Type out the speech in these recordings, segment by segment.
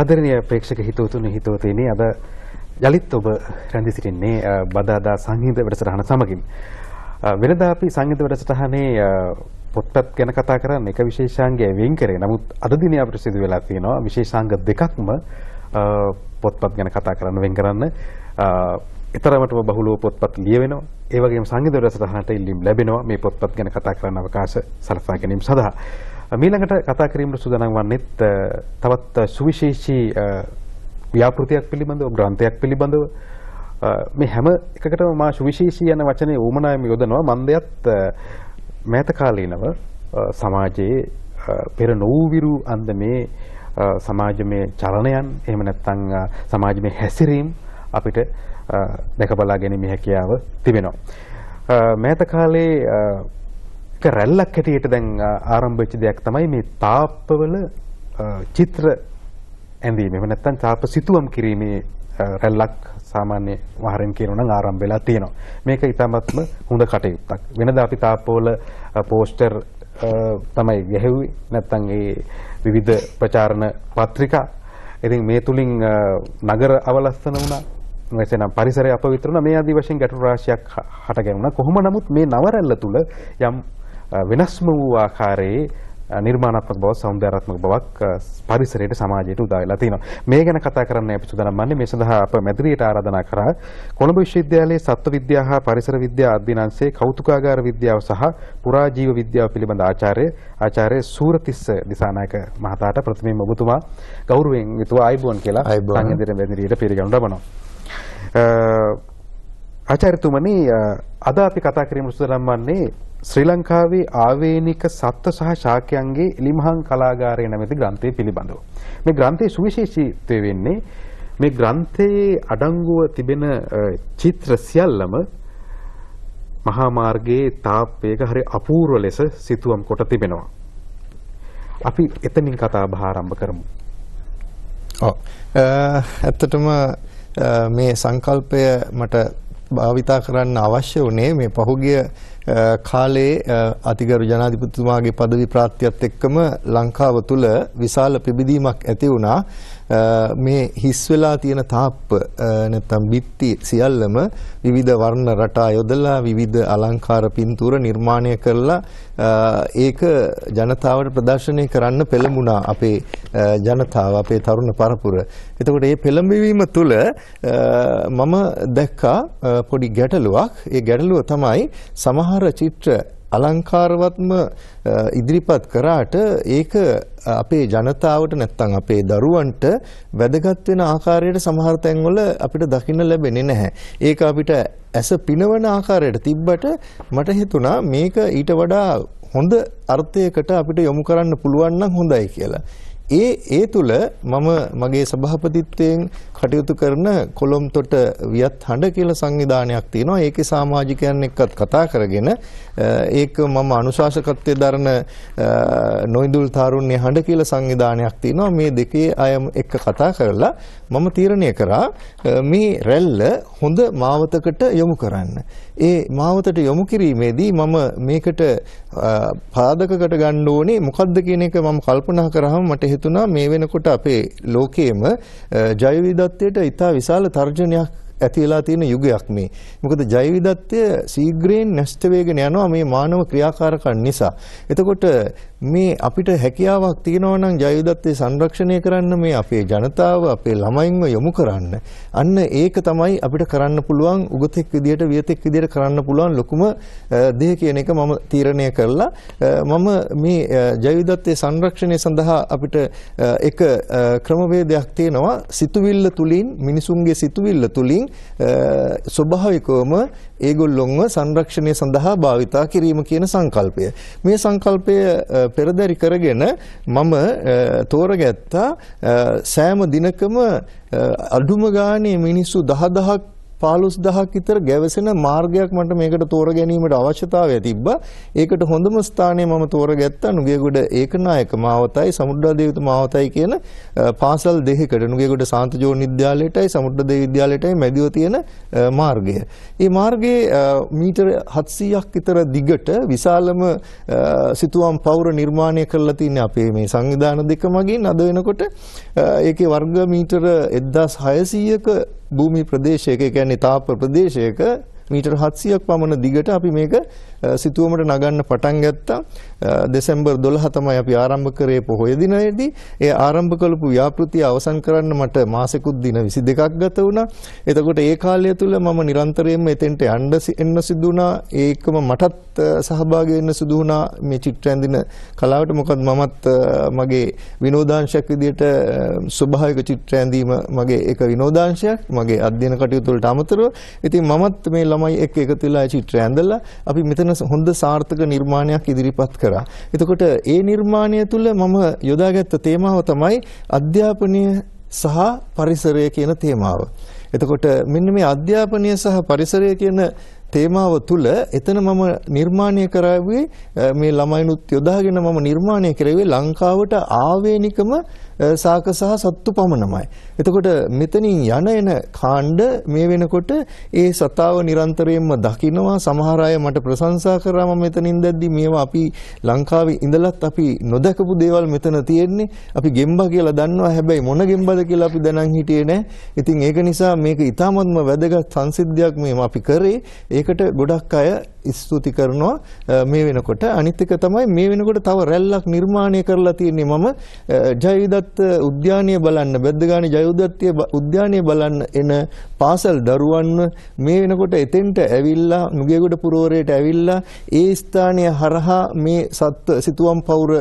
ආදරණීය ප්‍රේක්ෂක හිතවතුනි හිතවතෙනි අද යලිත් ඔබ රැඳී සිටින්නේ බදාදා සංගීත වැඩසටහන සමගින් වෙනදා අපි සංගීත වැඩසටහනේ පොත්පත් ගැන කතා කරන්නේ එක විශේෂාංගය වෙන් කරේ. නමුත් අද දිනේ අපිට සිදු වෙලා තියෙනවා විශේෂාංග දෙකක්ම පොත්පත් ගැන කතා කරන්න වෙන් කරන්න තරමටම බහුලව පොත්පත් ලියවෙනවා. ඒ වගේම සංගීත වැඩසටහනට ඉල්ලීම් ලැබෙනවා මේ පොත්පත් ගැන කතා කරන්න අවකාශ සලසා ගැනීම සඳහා. මීළඟට කතා කිරීමට සූදානම් වන්නේත් තවත් සුවිශේෂී ව්‍යාපෘතියක් පිළිබඳව ග්‍රන්ථයක් පිළිබඳව මේ හැම එකකටම මා සුවිශේෂී යන වචනේ ඌමනායම යොදනවා මන්දයත් මෑත කාලීනව සමාජයේ පෙර නොවූවිරු අන්දමේ සමාජමය චලනයන් එහෙම නැත්නම් සමාජමය හැසිරීම් අපිට දැකබලා ගැනීම හැකියාව තිබෙනවා. මෑත කාලේ එක රැල්ලක් හැටියට දැන් ආරම්භ වෙච්ච දෙයක් තමයි මේ තාප්පවල චිත්‍ර ඇඳීම. එහෙම නැත්නම් තාප්ප සිතුවම් කිරීමේ රැල්ලක් සාමාන්‍ය වහරෙන් කියනවා නම් ආරම්භ වෙලා තියෙනවා. මේක ඉතාමත්ම හොඳ කටයුත්තක්. වෙනදා අපි තාප්පවල පෝස්ටර් තමයි ගැහුවේ. නැත්නම් ඒ විවිධ ප්‍රචාරණ පත්‍රිකා. ඉතින් මේ තුලින් නගර අවලස්සන වුණා. එසේනම් පරිසරය අපවිත්‍ර වුණා. මේ ආදී වශයෙන් ගැටලු රාශියක් හට ගැනුණා. කොහොම නමුත් මේ නව රැල්ල තුල යම් වෙනස්ම වූ ආකාරයේ නිර්මාණාත්මක බවක් සෞන්දර්යාත්මක බවක් පරිසරයට සමාජයට උදා වෙලා තිනවා. මේ ගැන කතා කරන්න අපි සූදානම් වන්නේ මේ සඳහා අප මැදිරියට ආරාධනා කරා කොළඹ විශ්වවිද්‍යාලයේ සත්ව විද්‍යා හා පරිසර විද්‍යා අධ්‍යනාංශයේ කෞතුකාගාර විද්‍යාව සහ පුරාජීව විද්‍යාව පිළිබඳ ආචාර්ය ආචාර්ය සූරතිස්ස දිසානායක මහතාට ප්‍රථමයෙන් ඔබතුමා ගෞරවයෙන් යුතුව ආයිබෝන් කියලා සංගීතයෙන් මැදිරියට පිළිගනු ලබනවා. ආචාර්යතුමනි අද අපි කතා කිරීමට සූදානම් වන්නේ ශ්‍රී ලංකාවේ ආවේනික සත්ත්ව සහ ශාකයන්ගේ එලිමහන් කලාගාරය නැමැති ග්‍රන්ථය පිළිබඳව. මේ ග්‍රන්ථයේ සුවිශේෂීත්වය වෙන්නේ මේ ග්‍රන්ථයේ අඩංගුව තිබෙන චිත්‍ර සියල්ලම මහා මාර්ගයේ තාප්පයක හරි අපූර්ව ලෙස සිතුවම් කොට තිබෙනවා. අපි එතනින් කතා බහ ආරම්භ කරමු. ඔව්. ඇත්තටම මේ සංකල්පය මට භාවිතා කරන්න අවශ්‍ය වුණේ මේ පහුගිය Uh, කාලේ uh, අතිගරු ජනාධිපතිතුමාගේ পদවි ප්‍රාප්තියත් එක්කම ලංකාව තුල විශාල පිබිදීමක් ඇති වුණා. Uh, මේ හිස් වෙලා තියෙන තාප්ප නැත්නම් බිත්ති සියල්ලම විවිධ වර්ණ රටා යොදලා විවිධ අලංකාර පින්තූර නිර්මාණය කරලා ඒක ජනතාවට ප්‍රදර්ශනය කරන්න පෙළඹුණා අපේ ජනතාව අපේ තරුණ පරපුර. එතකොට මේ පෙළඹවීම තුළ මම දැක්කා පොඩි ගැටලුවක්. ඒ ගැටලුව තමයි සමහර සමහර චිත්‍ර අලංකාරවත්ම ඉදිරිපත් කරාට ඒක අපේ ජනතාවට නැත්තම් අපේ දරුවන්ට වැදගත් වෙන ආකාරයට සමහර තැන්වල අපිට දකින්න ලැබෙන්නේ නැහැ. ඒක අපිට ඇස පිනවන ආකාරයට තිබ්බට මට හිතුණා මේක ඊට වඩා හොඳ අර්ථයකට අපිට යොමු කරන්න පුළුවන් නම් හොඳයි කියලා. ඒ ඒ තුල මම මගේ සභාපතිත්වයෙන් කටයුතු කරන කොළොම් තොට වියත් හඬ කියලා සංවිධානයක් තියෙනවා. ඒකේ සමාජිකයන් එක්කත් කතා කරගෙන ඒක මම අනුශාසකත්වයේ දරන නොයිදුල් තාරුණ්‍ය හඬ කියලා සංවිධානයක් තියෙනවා. මේ දෙකේ අය එක්ක කතා කරලා මම තීරණය කරා මේ රැල්ල හොඳ මාවතකට යොමු කරන්න. ඒ මාවතට යොමු කිරීමේදී මම මේකට පාදකකට ගන්න ඕනේ මොකද්ද කියන එක මම කල්පනා කරාම මට හිතුණා මේ වෙනකොට අපේ ලෝකයේම ජෛව විවිධත්වයට ඉතා විශාල තර්ජනයක් ඇති වෙලා තියෙන යුගයක් මේ. මොකද ජෛව විවිධත්වය ශීඝ්‍රයෙන් නැෂ්ට වෙගෙන යනවා මේ මානව ක්‍රියාකාරකම් නිසා. එතකොට මේ අපිට හැකියාවක් තියෙනවා නම් ජෛවදත්තේ සංරක්ෂණය කරන්න මේ අපේ ජනතාව අපේ ළමයින්ව යොමු කරන්න අන්න ඒක තමයි අපිට කරන්න පුළුවන් උගතෙක් විදියට වියතෙක් විදියට කරන්න පුළුවන් ලොකුම දේ කියන එක මම තීරණය කරලා මම මේ ජෛවදත්තේ සංරක්ෂණය සඳහා අපිට එක ක්‍රමවේදයක් තියෙනවා සිතුවිල්ල තුලින් මිනිසුන්ගේ සිතුවිල්ල තුලින් ස්වභාවිකවම ඒගොල්ලොන්ව සංරක්ෂණය සඳහා භාවිතා කිරීම කියන සංකල්පය මේ සංකල්පය පෙරදරි කරගෙන මම තෝරගත්තා සෑම දිනකම අඩුම ගානේ මිනිස්සු 10000ක් 15000ක් විතර ගැවසෙන මාර්ගයක් මට මේකට තෝර ගැනීමට අවශ්‍යතාවය තිබ්බා. ඒකට හොඳම ස්ථානය මම තෝරගත්තා නුගේගොඩ ඒකනායක මාවතයි සමුද්‍රාදේවිත මාවතයි කියන පාසල් දෙකකට නුගේගොඩ සාන්තජෝන් විද්‍යාලයටයි සමුද්‍රාදේව විද්‍යාලයටයි මැදිව තියෙන මාර්ගය. මේ මාර්ගයේ මීටර 700ක් විතර දිගට විශාලම සිතුවම් පවුර නිර්මාණය කරලා තින්නේ අපේ මේ සංවිධාන දෙක මගින් අද වෙනකොට ඒකේ වර්ග මීටර 1600ක භූමි ප්‍රදේශයක, ඒ කියන්නේ තාප ප්‍රදේශයක මීටර 700ක් පමණ දිගට අපි මේක සිතුවමට නගන්න පටන් ගත්තා. දෙසැම්බර් 12 තමයි අපි ආරම්භ කරේ පොහොය දිනයේදී. ඒ ආරම්භ කළපු ව්‍යාපෘතිය අවසන් කරන්න මට මාසෙකුත් දින 22ක් ගත වුණා. එතකොට ඒ කාලය තුල මම නිරන්තරයෙන්ම එතෙන්ට යන්න එන්න සිදු වුණා. ඒකම මටත් සහභාගී වෙන්න සිදු වුණා මේ චිත්‍ර ඇඳින කලාවට. මොකද මමත් මගේ විනෝදාංශයක් විදිහට ස්වභාවික චිත්‍ර ඇඳීම මගේ එක විනෝදාංශයක්. මගේ අධ්‍යයන කටයුතු වලට අමතරව ඉතින් මමත් මේ තමයි එක්ක එකතු වෙලා චිත්‍රය ඇඳලා අපි මෙතන හොඳ සාර්ථක නිර්මාණයක් ඉදිරිපත් කරා. එතකොට ඒ නිර්මාණය තුළ මම යොදාගත්ත තේමාව තමයි අධ්‍යාපනය සහ පරිසරය කියන තේමාව. එතකොට මෙන්න මේ අධ්‍යාපනය සහ පරිසරය කියන තේමාව තුල එතන මම නිර්මාණය කරාවේ මේ ළමයිනුත් යොදාගෙන මම නිර්මාණය කරේ ලංකාවට ආවේනිකම සාක සහ සත්තු පමණමයි. එතකොට මෙතනින් යන එන කාණ්ඩ මේ වෙනකොට ඒ සතාව නිරන්තරයෙන්ම දකිනවා සමහර අය මට ප්‍රශංසා කරා මම මෙතනින් දැද්දි මේවා අපි ලංකාවේ ඉඳලත් අපි නොදකපු දේවල් මෙතන තියෙන්නේ. අපි ගෙම්බා කියලා දන්නවා හැබැයි මොන ගෙම්බද කියලා අපි දැනන් හිටියේ නැහැ. ඉතින් ඒක නිසා මේක ඊටාත්ම වැදගත් සංසිද්ධියක් මේ අපි කරේ. ඒකට ගොඩක් අය ස්තුති කරනවා මේ වෙනකොට අනිත් එක තමයි මේ වෙනකොට තව රැල්ලක් නිර්මාණය කරලා තියෙන්නේ මම ජයවිදත්ත උද්‍යානය බලන්න බද්දගානේ ජයවිදත්තේ උද්‍යානය බලන්න එන පාසල් දරුවන්ව මේ වෙනකොට එතෙන්ට ඇවිල්ලා නුගේගොඩ පුරවරයට ඇවිල්ලා ඒ ස්ථානය හරහා මේ සත්ත්ව සිතුවම් පවුර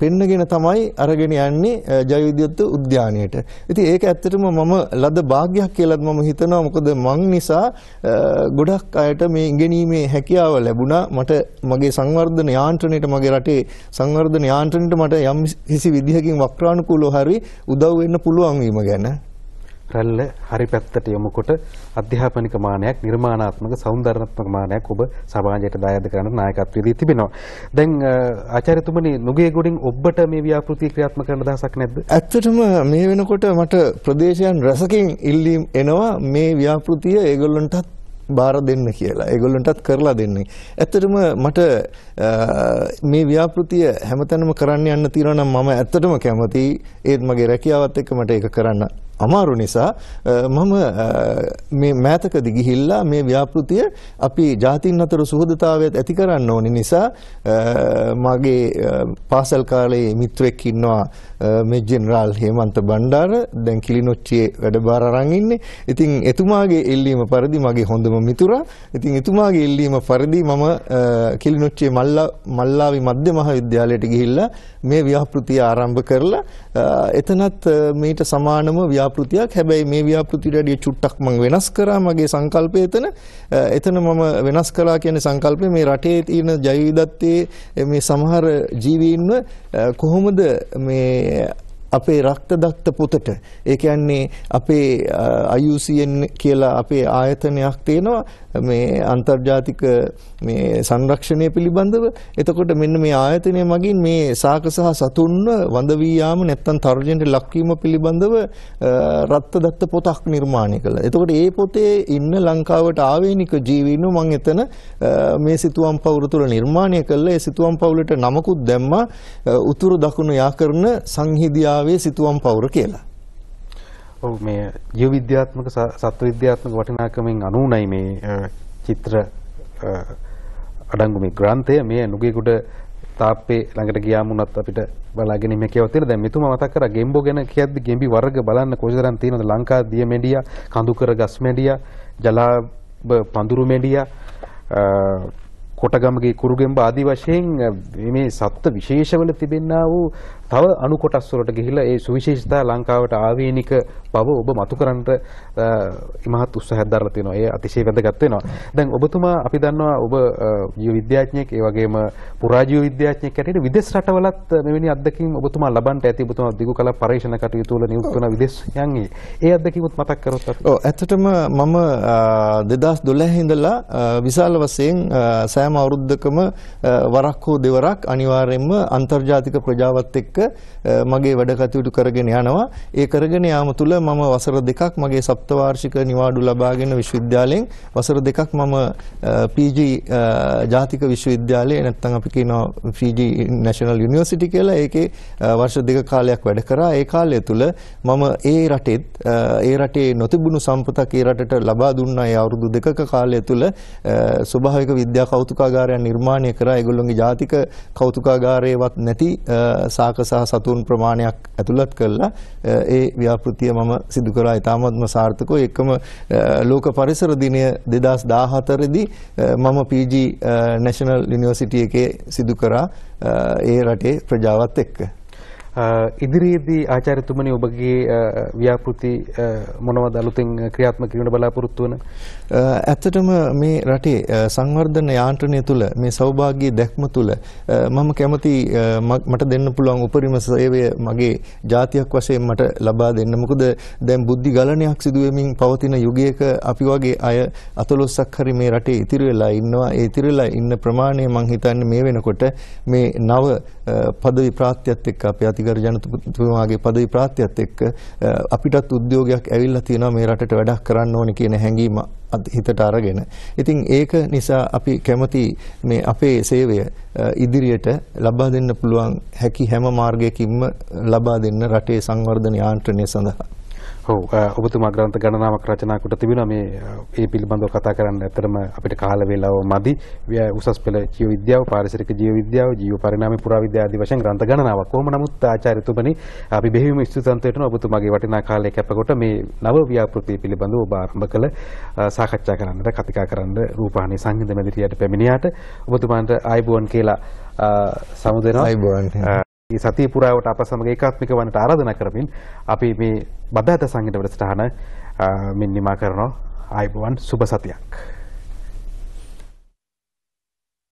පෙන්නගෙන තමයි අරගෙන යන්නේ ජෛවවිද්‍යුත් උද්‍යානයට. ඉතින් ඒක ඇත්තටම මම ලද වාග්යක් කියලාත් මම හිතනවා. මොකද මං නිසා ගොඩක් අයට මේ ඉගෙනීමේ හැකියාව ලැබුණා. මට මගේ සංවර්ධන යාන්ත්‍රණයට මගේ රටේ සංවර්ධන යාන්ත්‍රණයට මට යම් කිසි විදිහකින් වක්‍රානුකූලව හරි උදව් වෙන්න පුළුවන් වීම ගැන රැල්ල හරි පැත්තට යොමුකොට අධ්‍යාපනික මානයක් නිර්මාණාත්මක සෞන්දර්යාත්මක මානයක් ඔබ සමාජයට දායාද කරන නායකත්වය දී තිබෙනවා. දැන් ආචාර්යතුමනි නුගේ ගොඩින් ඔබට මේ ව්‍යාපෘති ක්‍රියාත්මක කරන දහසක් නැද්ද? ඇත්තටම මේ වෙනකොට මට ප්‍රදේශයන් රසකින් ඉල්ලීම් එනවා මේ ව්‍යාපෘතිය ඒගොල්ලන්ටත් බාර දෙන්න කියලා ඒගොල්ලන්ටත් කරලා දෙන්නේ. ඇත්තටම මට මේ ව්‍යාපෘතිය හැමතැනම කරන්න යන්න තියෙනවා නම් මම ඇත්තටම කැමතියි. ඒත් මගේ රැකියාවත් එක්ක මට ඒක කරන්න අමාරු නිසා මම මේ මෑතකදී ගිහිල්ලා මේ ව්‍යාපෘතිය අපි ජාතින් අතර සුහදතාවයත් ඇති කරන්න ඕනේ නිසා මගේ පාසල් කාලේ මිත්‍රෙක් ඉන්නවා Uh, මේ ජෙනරාල් හේමන්ත බණ්ඩාර දැන් කිලිනොච්චියේ වැඩබාර අරන් ඉන්නේ. ඉතින් එතුමාගේ එල්ලීම පරිදි මගේ හොඳම මිතුරා. ඉතින් එතුමාගේ එල්ලීම පරිදි මම කිලිනොච්චියේ uh, මල්ලා මල්ලාවි මධ්‍ය මහාවිද්‍යාලයට ගිහිල්ලා මේ ව්‍යාපෘතිය ආරම්භ කරලා uh, එතනත් මේට සමානම ව්‍යාපෘතියක්. හැබැයි මේ ව්‍යාපෘතියට වඩා චුට්ටක් මම වෙනස් කරා මගේ සංකල්පය එතන. එතන මම වෙනස් කළා කියන්නේ සංකල්පය මේ රටේ තියෙන ජෛව විවිධත්වයේ මේ සමහර ජීවීන්ව කොහොමද මේ yeah. අපේ රක්තදත්ත පුතට ඒ කියන්නේ අපේ IUCN කියලා අපේ ආයතනයක් තියෙනවා මේ අන්තර්ජාතික මේ සංරක්ෂණය පිළිබඳව එතකොට මෙන්න මේ ආයතනය මගින් මේ සාක සහ සතුන්ව වඳ වී යාම නැත්නම් තර්ජනට ලක්වීම පිළිබඳව රක්තදත්ත පොතක් නිර්මාණය කළා. එතකොට ඒ පොතේ ඉන්න ලංකාවට ආවේනික ජීවීන්ව මම එතන මේ සිතුවම් පවුර තුළ නිර්මාණය කළා. ඒ සිතුවම් පවුලට නමකුත් දැම්මා උතුරු දකුණු යා කරන සංහිඳියාව ස්වභාවයේ සිතුවම් පවුර කියලා. ඔව් මේ ජීව විද්‍යාත්මක සත්ව විද්‍යාත්මක වටිනාකමෙන් අනුුණයි මේ චිත්‍ර අඩංගු මේ ග්‍රන්ථය මේ නුගේකුඩ තාප්පේ ළඟට ගියාම උනත් අපිට බලාගෙන ඉන්න කියව තියෙන දැන් මෙතුමා මතක් කරා ගෙම්බෝ ගැන කියද්දි ගෙම්බි වර්ග බලන්න කොච්චරම් තියෙනවද ලංකා දිය මෙඩියා කඳුකර ගස් මෙඩියා ජලාභ පඳුරු මෙඩියා කොටගමගේ කුරුගෙම්බ ආදි වශයෙන් මේ සත්ත්ව විශේෂවල තිබෙන්නා වූ තව අණු කොටස් වලට ගිහිලා ඒ සුවිශේෂතා ලංකාවට ආවේනික බව ඔබ මතු කරන්නට ඉමහත් උත්සාහයක් දරලා තිනවා. ඒ අතිශය වැදගත් වෙනවා. දැන් ඔබතුමා අපි දන්නවා ඔබ ජීව විද්‍යාඥයෙක්, ඒ වගේම පුරාජීව විද්‍යාඥයෙක් හැටියට විදේශ රටවලත් මෙවැනි අත්දැකීම් ඔබතුමා ලබන්නට ඇති. ඔබතුමා දිගු කල පරීක්ෂණ කටයුතු වල නියුත් වන විදේශයන්හි. ඒ අත්දැකීමුත් මතක් කරොත් අපි. ඔව් ඇත්තටම මම 2012 ඉඳලා විශාල වශයෙන් සෑම අවුරුද්දකම වරක් හෝ දෙවරක් අනිවාර්යයෙන්ම අන්තර්ජාතික ප්‍රජාවත් එක්ක එක්ක මගේ වැඩ කටයුතු කරගෙන යනවා. ඒ කරගෙන යාම තුල මම වසර දෙකක් මගේ සප්තවාර්ෂික නිවාඩු ලබාගෙන විශ්වවිද්‍යාලයෙන් වසර දෙකක් මම PG ජාතික විශ්වවිද්‍යාලයේ නැත්නම් අපි කියනවා PG National University කියලා ඒකේ වර්ෂ දෙක කාලයක් වැඩ කරා. ඒ කාලය තුල මම ඒ රටෙත් ඒ රටේ නොතිබුණු සම්පතක් ඒ රටට ලබා දුන්නා ඒ අවුරුදු දෙකක කාලය තුල ස්වභාවික විද්‍යා කෞතුකාගාරයක් නිර්මාණය කරා. ඒගොල්ලොන්ගේ ජාතික කෞතුකාගාරයවත් නැති සාක සහ සතුන් ප්‍රමාණයක් ඇතුළත් කරලා ඒ ව්‍යාපෘතිය මම සිදු කරා ඉතාමත්ම සාර්ථකව එකම ලෝක පරිසර දිනය 2014 දී මම PG National University එකේ සිදු කරා ඒ රටේ ප්‍රජාවත් එක්ක ඉදිරියේදී ආචාර්යතුමනි ඔබගේ ව්‍යාපෘති මොනවද අලුතෙන් ක්‍රියාත්මක කිරීමට බලාපොරොත්තු වන? ඇත්තටම මේ රටේ සංවර්ධන යාන්ත්‍රණය තුළ මේ සෞභාග්‍ය දැක්ම තුළ මම කැමති මට දෙන්න පුළුවන් උපරිම සේවය මගේ ජාතියක් වශයෙන් මට ලබා දෙන්න. මොකද දැන් බුද්ධි ගලණයක් සිදු වෙමින් පවතින යුගයක අපි වගේ අය අතලොස්සක් හරි මේ රටේ ඉතිරි වෙලා ඉන්නවා. ඒ ඉතිරි වෙලා ඉන්න ප්‍රමාණය මම හිතන්නේ මේ වෙනකොට මේ නව පදවි ප්‍රාත්‍යත් එක්ක අපි අති අමාත්‍යකරු ජනතුමාගේ পদවි ප්‍රාප්තියත් එක්ක අපිටත් උද්‍යෝගයක් ඇවිල්ලා තියෙනවා මේ රටට වැඩක් කරන්න ඕනේ කියන හැඟීම හිතට අරගෙන. ඉතින් ඒක නිසා අපි කැමති මේ අපේ සේවය ඉදිරියට ලබා දෙන්න පුළුවන් හැකි හැම මාර්ගයකින්ම ලබා දෙන්න රටේ සංවර්ධන යාන්ත්‍රණය සඳහා ඔව් ඔබතුමා ග්‍රන්ථ ගණනාවක් රචනා කොට තිබෙනවා මේ මේ පිළිබඳව කතා කරන්න ඇත්තටම අපිට කාල වේලාව මදි උසස් පෙළ ජීව විද්‍යාව පාරිසරික ජීව විද්‍යාව ජීව පරිණාමය පුරා විද්‍යා ආදී වශයෙන් ග්‍රන්ථ ගණනාවක් කොහොම නමුත් ආචාර්යතුමනි අපි බෙහෙවින් ස්තුතිවන්ත වෙනවා ඔබතුමාගේ වටිනා කාලය කැපකොට මේ නව ව්‍යාපෘතිය පිළිබඳව ඔබ ආරම්භ කළ සාකච්ඡා කරන්නට කතිකා කරන්න රූපවාහිනී සංගීත මැදිරියට පැමිණියාට ඔබතුමාන්ට ආයුබෝවන් කියලා සමුදෙනවා ආයුබෝවන් ඒ සතිය පුරාවට අප සමග ඒකාත්මික වන්නට ආරාධනා කරමින් අපි මේ බදාත සංගීත වැඩසටහන මෙන් නිමා කරනවා ආයුබෝවන් සුබ සතියක්